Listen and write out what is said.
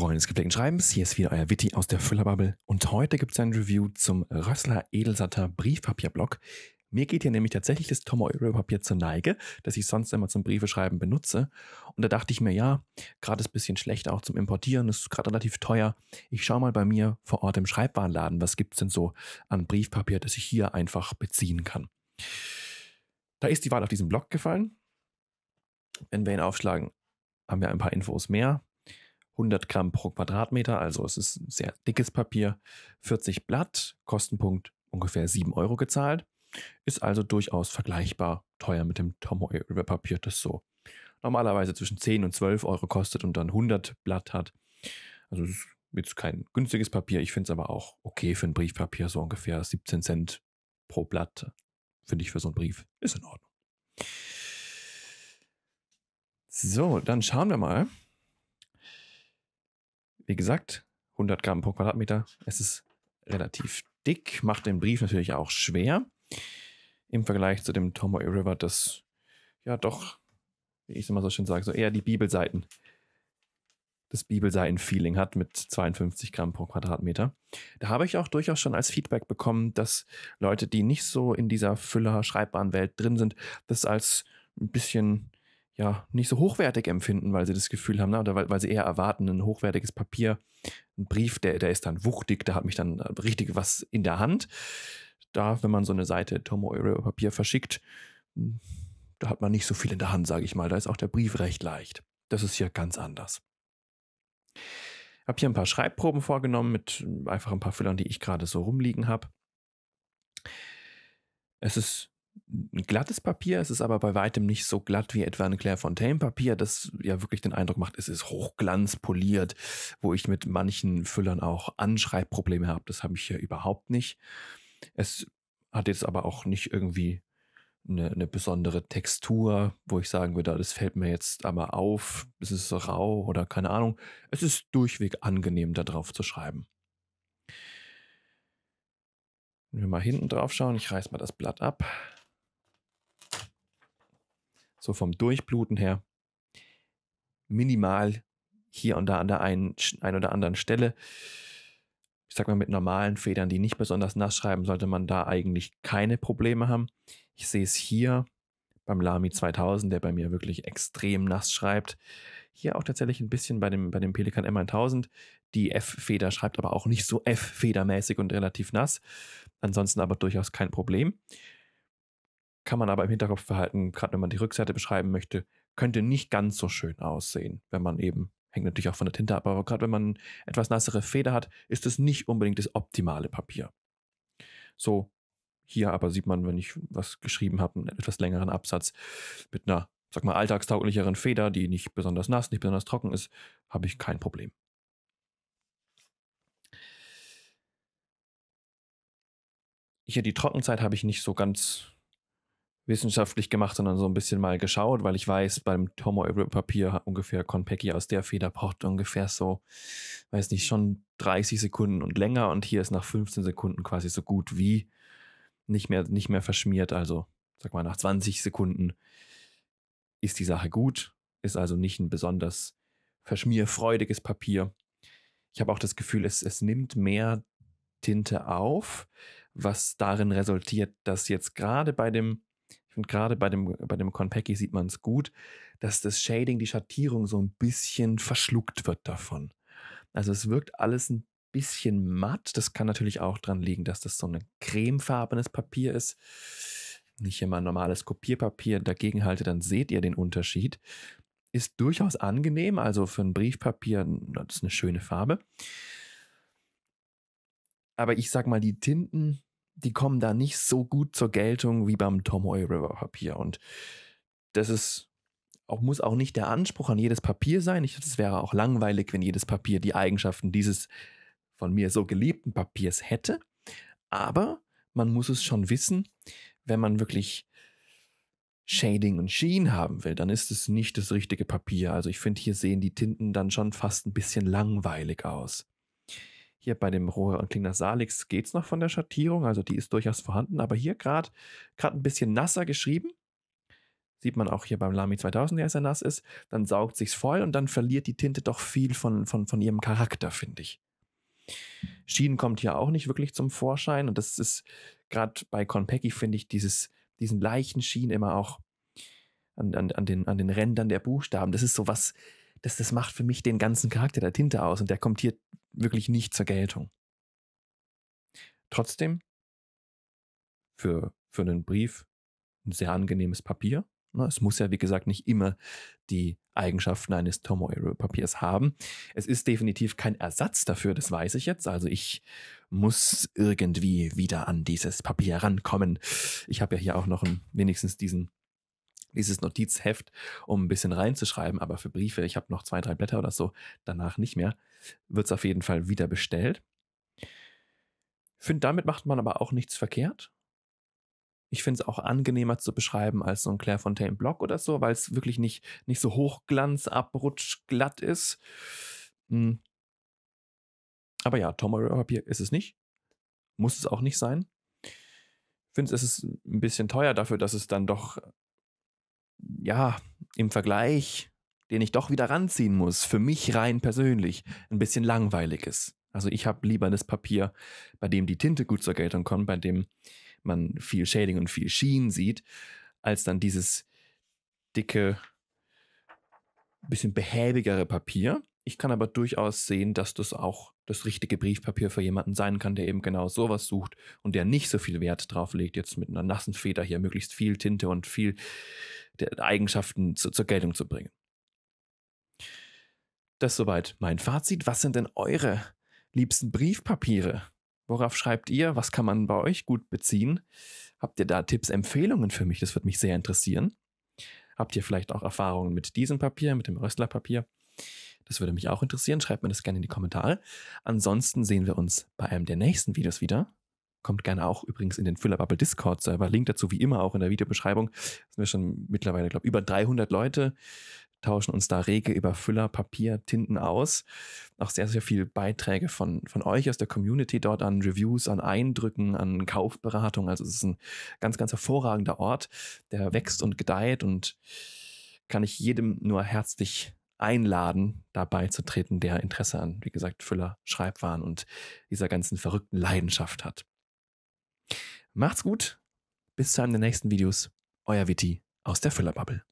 Freunde des gepflegten Schreibens, hier ist wieder euer Witty aus der Füllerbubble und heute gibt es ein Review zum Rössler Edelsatter Briefpapierblock. Mir geht hier nämlich tatsächlich das Tom Euro Papier zur Neige, das ich sonst immer zum Briefeschreiben benutze. Und da dachte ich mir, ja, gerade ist ein bisschen schlecht auch zum Importieren, ist gerade relativ teuer. Ich schaue mal bei mir vor Ort im Schreibwarenladen, was gibt es denn so an Briefpapier, das ich hier einfach beziehen kann. Da ist die Wahl auf diesen Block gefallen. Wenn wir ihn aufschlagen, haben wir ein paar Infos mehr. 100 Gramm pro Quadratmeter, also es ist sehr dickes Papier, 40 Blatt, Kostenpunkt ungefähr 7 Euro gezahlt. Ist also durchaus vergleichbar teuer mit dem Tomoe River Papier, das so normalerweise zwischen 10 und 12 Euro kostet und dann 100 Blatt hat. Also es ist jetzt kein günstiges Papier. Ich finde es aber auch okay für ein Briefpapier, so ungefähr 17 Cent pro Blatt. Finde ich für so einen Brief. Ist in Ordnung. So, dann schauen wir mal, wie gesagt, 100 Gramm pro Quadratmeter. Es ist relativ dick, macht den Brief natürlich auch schwer. Im Vergleich zu dem Tomoe River, das ja doch, wie ich es immer so schön sage, so eher die Bibelseiten, das Bibelseiten-Feeling hat mit 52 Gramm pro Quadratmeter. Da habe ich auch durchaus schon als Feedback bekommen, dass Leute, die nicht so in dieser Füller-Schreibbaren Welt drin sind, das als ein bisschen ja, nicht so hochwertig empfinden, weil sie das Gefühl haben, ne? oder weil, weil sie eher erwarten, ein hochwertiges Papier, ein Brief, der, der ist dann wuchtig, da hat mich dann äh, richtig was in der Hand. Da, wenn man so eine Seite tomo Tomoeuro-Papier verschickt, hm, da hat man nicht so viel in der Hand, sage ich mal. Da ist auch der Brief recht leicht. Das ist hier ganz anders. Ich habe hier ein paar Schreibproben vorgenommen mit hm, einfach ein paar Füllern, die ich gerade so rumliegen habe. Es ist ein glattes Papier, es ist aber bei weitem nicht so glatt wie etwa ein Clairefontaine-Papier, das ja wirklich den Eindruck macht, es ist hochglanzpoliert, wo ich mit manchen Füllern auch Anschreibprobleme habe. Das habe ich hier überhaupt nicht. Es hat jetzt aber auch nicht irgendwie eine, eine, besondere Textur, wo ich sagen würde, das fällt mir jetzt aber auf, es ist rau oder keine Ahnung. Es ist durchweg angenehm, da drauf zu schreiben. Wenn wir mal hinten drauf schauen, ich reiß mal das Blatt ab so vom Durchbluten her. Minimal hier und da an der einen, ein oder anderen Stelle. Ich sag mal, mit normalen Federn, die nicht besonders nass schreiben, sollte man da eigentlich keine Probleme haben. Ich sehe es hier beim Lami 2000, der bei mir wirklich extrem nass schreibt. Hier auch tatsächlich ein bisschen bei dem, bei dem Pelikan M1000. Die F-Feder schreibt aber auch nicht so F-Federmäßig und relativ nass. Ansonsten aber durchaus kein Problem kann man aber im Hinterkopf behalten, gerade wenn man die Rückseite beschreiben möchte, könnte nicht ganz so schön aussehen, wenn man eben, hängt natürlich auch von der Tinte ab, aber gerade wenn man etwas nassere Feder hat, ist es nicht unbedingt das optimale Papier. So, hier aber sieht man, wenn ich was geschrieben habe, einen etwas längeren Absatz mit einer, sag mal, alltagstauglicheren Feder, die nicht besonders nass, nicht besonders trocken ist, habe ich kein Problem. Hier die Trockenzeit habe ich nicht so ganz wissenschaftlich gemacht, sondern so ein bisschen mal geschaut, weil ich weiß, beim Tomo Papier hat ungefähr Konpeki aus der Feder braucht ungefähr so, weiß nicht, schon 30 Sekunden und länger und hier ist nach 15 Sekunden quasi so gut wie nicht mehr, nicht mehr verschmiert. Also, sag mal, nach 20 Sekunden ist die Sache gut, ist also nicht ein besonders verschmierfreudiges Papier. Ich habe auch das Gefühl, es, es nimmt mehr Tinte auf, was darin resultiert, dass jetzt gerade bei dem finde gerade bei dem, bei dem Konpeki sieht man es gut, dass das Shading, die Schattierung so ein bisschen verschluckt wird davon. Also es wirkt alles ein bisschen matt. Das kann natürlich auch daran liegen, dass das so ein cremefarbenes Papier ist. Nicht immer normales Kopierpapier dagegen halte, dann seht ihr den Unterschied. Ist durchaus angenehm, also für ein Briefpapier, das ist eine schöne Farbe. Aber ich sag mal, die Tinten, die kommen da nicht so gut zur Geltung wie beim Tomoe River Papier. Und das ist auch, muss auch nicht der Anspruch an jedes Papier sein. Ich es wäre auch langweilig, wenn jedes Papier die Eigenschaften dieses von mir so geliebten Papiers hätte. Aber man muss es schon wissen, wenn man wirklich Shading und Sheen haben will, dann ist es nicht das richtige Papier. Also ich finde, hier sehen die Tinten dann schon fast ein bisschen langweilig aus. Hier bei dem Rohe und Klinger Salix geht es noch von der Schattierung, also die ist durchaus vorhanden, aber hier gerade ein bisschen nasser geschrieben. Sieht man auch hier beim Lamy 2000, der sehr nass ist. Dann saugt sich's voll und dann verliert die Tinte doch viel von, von, von ihrem Charakter, finde ich. Schienen kommt hier auch nicht wirklich zum Vorschein und das ist gerade bei Konpeki, finde ich, dieses, diesen leichten Schienen immer auch an, an, an, den, an den Rändern der Buchstaben. Das ist so was, das, das macht für mich den ganzen Charakter der Tinte aus und der kommt hier wirklich nicht zur Geltung. Trotzdem, für, für einen Brief ein sehr angenehmes Papier. Ne? Es muss ja, wie gesagt, nicht immer die Eigenschaften eines Tomoero-Papiers haben. Es ist definitiv kein Ersatz dafür, das weiß ich jetzt. Also ich muss irgendwie wieder an dieses Papier rankommen. Ich habe ja hier auch noch einen, wenigstens diesen dieses Notizheft, um ein bisschen reinzuschreiben. Aber für Briefe, ich habe noch zwei, drei Blätter oder so, danach nicht mehr, wird es auf jeden Fall wieder bestellt. Finde, damit macht man aber auch nichts verkehrt. Ich finde es auch angenehmer zu beschreiben als so ein Clairefontaine-Blog oder so, weil es wirklich nicht, nicht so hochglanz, abrutschglatt ist. Hm. Aber ja, Tomorrow-Papier ist es nicht. Muss es auch nicht sein. Ich finde, es ist ein bisschen teuer dafür, dass es dann doch ja, im Vergleich, den ich doch wieder ranziehen muss, für mich rein persönlich, ein bisschen langweilig ist. Also ich habe lieber das Papier, bei dem die Tinte gut zur Geltung kommt, bei dem man viel Shading und viel Sheen sieht, als dann dieses dicke, bisschen behäbigere Papier. Ich kann aber durchaus sehen, dass das auch das richtige Briefpapier für jemanden sein kann, der eben genau sowas sucht und der nicht so viel Wert drauf legt, jetzt mit einer nassen Feder hier möglichst viel Tinte und viel der Eigenschaften zu, zur Geltung zu bringen. Das ist soweit mein Fazit. Was sind denn eure liebsten Briefpapiere? Worauf schreibt ihr? Was kann man bei euch gut beziehen? Habt ihr da Tipps, Empfehlungen für mich? Das würde mich sehr interessieren. Habt ihr vielleicht auch Erfahrungen mit diesem Papier, mit dem Röstlerpapier? Das würde mich auch interessieren. Schreibt mir das gerne in die Kommentare. Ansonsten sehen wir uns bei einem der nächsten Videos wieder. Kommt gerne auch übrigens in den Füllerbubble Discord Server. Link dazu wie immer auch in der Videobeschreibung. Sind wir schon mittlerweile, glaube ich, über 300 Leute tauschen uns da rege über Füller, Papier, Tinten aus. Auch sehr, sehr viele Beiträge von, von euch aus der Community dort an Reviews, an Eindrücken, an Kaufberatung. Also es ist ein ganz, ganz hervorragender Ort, der wächst und gedeiht und kann ich jedem nur herzlich einladen, dabei zu treten, der Interesse an, wie gesagt, Füller, Schreibwaren und dieser ganzen verrückten Leidenschaft hat. Macht's gut. Bis zu einem der nächsten Videos. Euer Vitti aus der Füllerbubble.